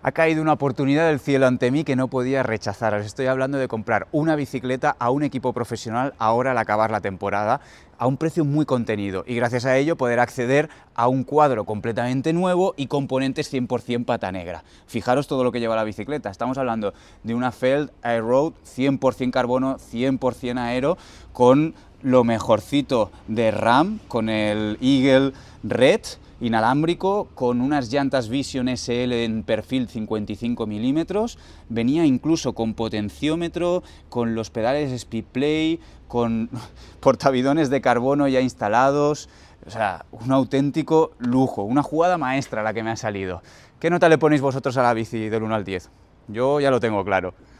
Ha caído una oportunidad del cielo ante mí que no podía rechazar. Os estoy hablando de comprar una bicicleta a un equipo profesional ahora al acabar la temporada a un precio muy contenido y gracias a ello poder acceder a un cuadro completamente nuevo y componentes 100% pata negra. Fijaros todo lo que lleva la bicicleta. Estamos hablando de una Feld Road 100% carbono, 100% aero con lo mejorcito de RAM, con el Eagle Red inalámbrico con unas llantas Vision SL en perfil 55 milímetros, venía incluso con potenciómetro, con los pedales Speedplay, con portavidones de carbono ya instalados, o sea, un auténtico lujo, una jugada maestra la que me ha salido. ¿Qué nota le ponéis vosotros a la bici del 1 al 10? Yo ya lo tengo claro.